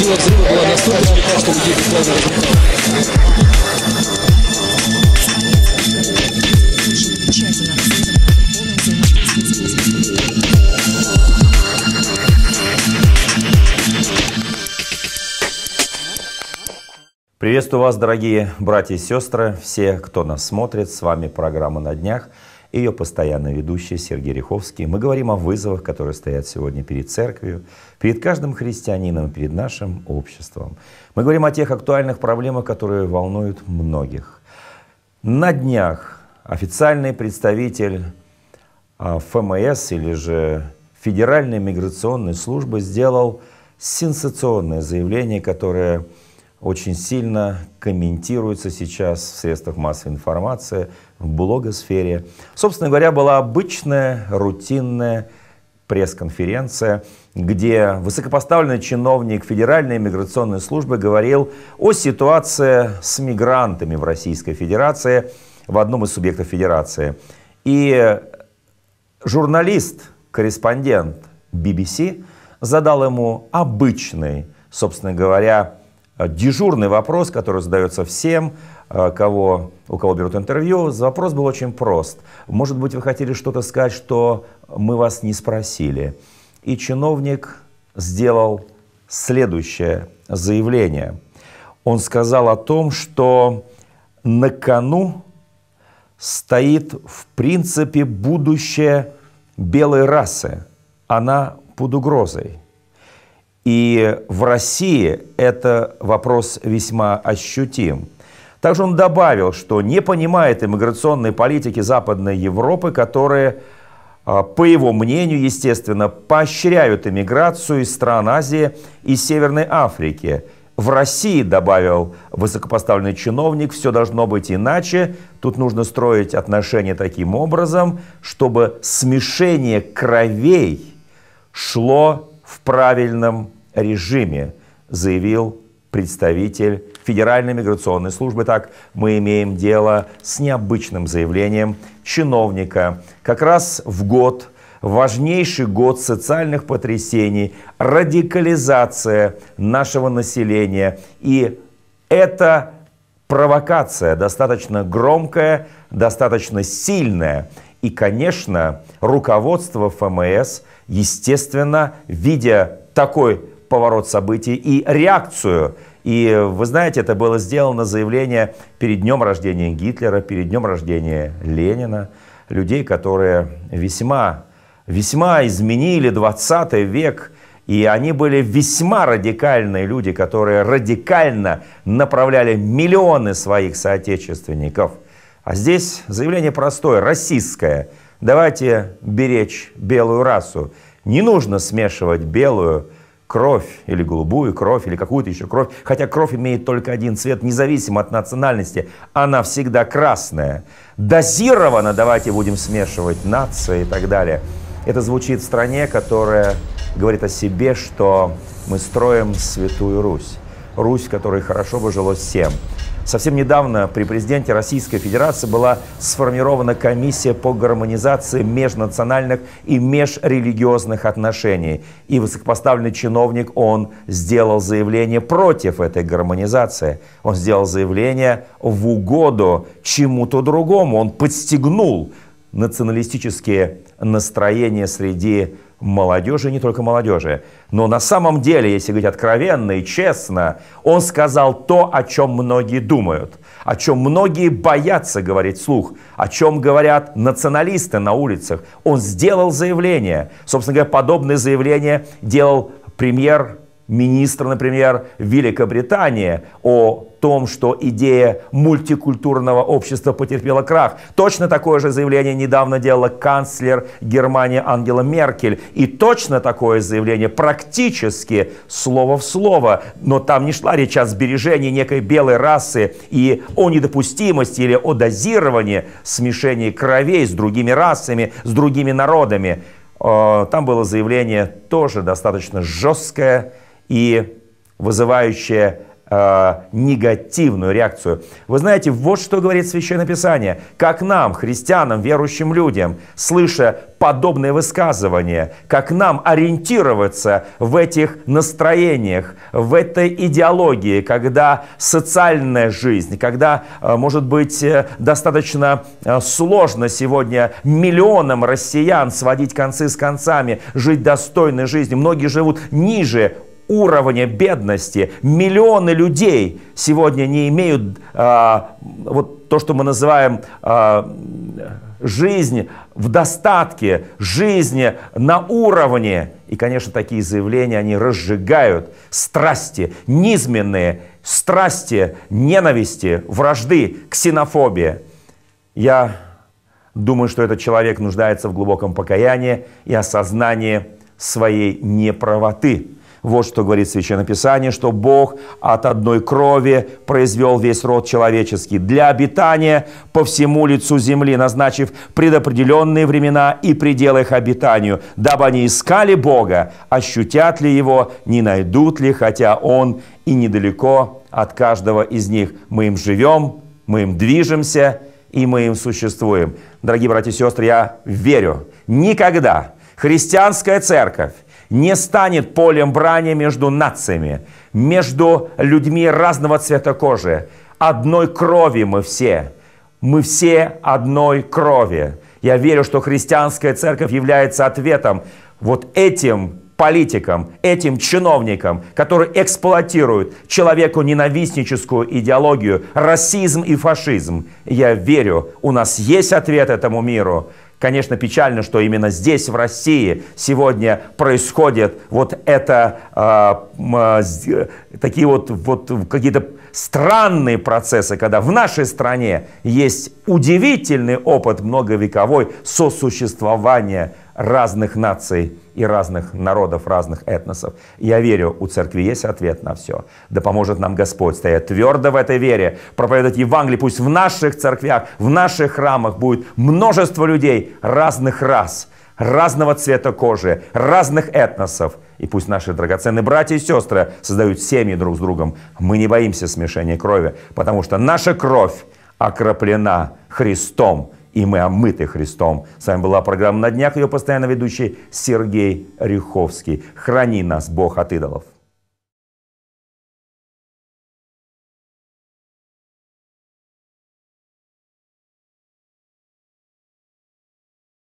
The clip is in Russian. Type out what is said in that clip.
Сила взрыва была настолько велика, что людей буквально Приветствую вас, дорогие братья и сестры, все, кто нас смотрит. С вами программа «На днях» и ее постоянно ведущий Сергей Риховский. Мы говорим о вызовах, которые стоят сегодня перед церковью, перед каждым христианином, перед нашим обществом. Мы говорим о тех актуальных проблемах, которые волнуют многих. На днях официальный представитель а, ФМС или же Федеральной миграционной службы сделал сенсационное заявление, которое очень сильно комментируется сейчас в средствах массовой информации, в блогосфере. Собственно говоря, была обычная, рутинная пресс-конференция, где высокопоставленный чиновник Федеральной миграционной службы говорил о ситуации с мигрантами в Российской Федерации, в одном из субъектов Федерации. И журналист, корреспондент BBC задал ему обычный, собственно говоря, Э, дежурный вопрос, который задается всем, э, кого, у кого берут интервью. Вопрос был очень прост. Может быть, вы хотели что-то сказать, что мы вас не спросили. И чиновник сделал следующее заявление. Он сказал о том, что на кону стоит, в принципе, будущее белой расы. Она под угрозой. И в России это вопрос весьма ощутим. Также он добавил, что не понимает иммиграционной политики Западной Европы, которые, а, по его мнению, естественно, поощряют иммиграцию из стран Азии и Северной Африки. В России, добавил высокопоставленный чиновник, все должно быть иначе. Тут нужно строить отношения таким образом, чтобы смешение кровей шло в правильном режиме, заявил представитель Федеральной миграционной службы. Так, мы имеем дело с необычным заявлением чиновника. Как раз в год, важнейший год социальных потрясений, радикализация нашего населения. И это провокация, достаточно громкая, достаточно сильная. И, конечно, руководство ФМС – естественно, видя такой поворот событий и реакцию. И вы знаете, это было сделано заявление перед днем рождения Гитлера, перед днем рождения Ленина, людей, которые весьма, весьма изменили 20 век, и они были весьма радикальные люди, которые радикально направляли миллионы своих соотечественников. А здесь заявление простое, российское – Давайте беречь белую расу. Не нужно смешивать белую кровь или голубую кровь или какую-то еще кровь. Хотя кровь имеет только один цвет, независимо от национальности. Она всегда красная. Дозированно давайте будем смешивать нации и так далее. Это звучит в стране, которая говорит о себе, что мы строим Святую Русь. Русь, в которой хорошо бы жилось всем. Совсем недавно при президенте Российской Федерации была сформирована комиссия по гармонизации межнациональных и межрелигиозных отношений. И высокопоставленный чиновник, он сделал заявление против этой гармонизации. Он сделал заявление в угоду чему-то другому. Он подстегнул националистические настроения среди молодежи, не только молодежи. Но на самом деле, если говорить откровенно и честно, он сказал то, о чем многие думают, о чем многие боятся говорить слух, о чем говорят националисты на улицах. Он сделал заявление. Собственно говоря, подобное заявление делал премьер министр, например, Великобритании о том, что идея мультикультурного общества потерпела крах. Точно такое же заявление недавно делала канцлер Германии Ангела Меркель. И точно такое заявление практически слово в слово. Но там не шла речь о сбережении некой белой расы и о недопустимости или о дозировании смешения кровей с другими расами, с другими народами. Э, там было заявление тоже достаточно жесткое, и вызывающее э, негативную реакцию. Вы знаете, вот что говорит Священное Писание. Как нам, христианам, верующим людям, слыша подобные высказывания, как нам ориентироваться в этих настроениях, в этой идеологии, когда социальная жизнь, когда, э, может быть, э, достаточно сложно сегодня миллионам россиян сводить концы с концами, жить достойной жизнью. Многие живут ниже уровня бедности. Миллионы людей сегодня не имеют а, вот то, что мы называем а, жизнь в достатке, жизнь на уровне. И, конечно, такие заявления, они разжигают страсти, низменные страсти, ненависти, вражды, ксенофобия. Я думаю, что этот человек нуждается в глубоком покаянии и осознании своей неправоты. Вот что говорит Священное Писание, что Бог от одной крови произвел весь род человеческий для обитания по всему лицу земли, назначив предопределенные времена и пределы их обитанию, дабы они искали Бога, ощутят ли Его, не найдут ли, хотя Он и недалеко от каждого из них. Мы им живем, мы им движемся и мы им существуем. Дорогие братья и сестры, я верю, никогда христианская церковь не станет полем брани между нациями, между людьми разного цвета кожи. Одной крови мы все. Мы все одной крови. Я верю, что христианская церковь является ответом вот этим политикам, этим чиновникам, которые эксплуатируют человеку ненавистническую идеологию, расизм и фашизм. Я верю, у нас есть ответ этому миру. Конечно, печально, что именно здесь, в России, сегодня происходит вот это, э, э, такие вот, вот какие-то странные процессы, когда в нашей стране есть удивительный опыт многовековой сосуществования разных наций и разных народов, разных этносов. Я верю, у церкви есть ответ на все. Да поможет нам Господь стоять твердо в этой вере, проповедовать Евангелие. Пусть в наших церквях, в наших храмах будет множество людей разных рас, разного цвета кожи, разных этносов. И пусть наши драгоценные братья и сестры создают семьи друг с другом. Мы не боимся смешения крови, потому что наша кровь окроплена Христом, и мы омыты Христом. С вами была программа «На днях», ее постоянно ведущий Сергей Риховский. Храни нас, Бог, от идолов.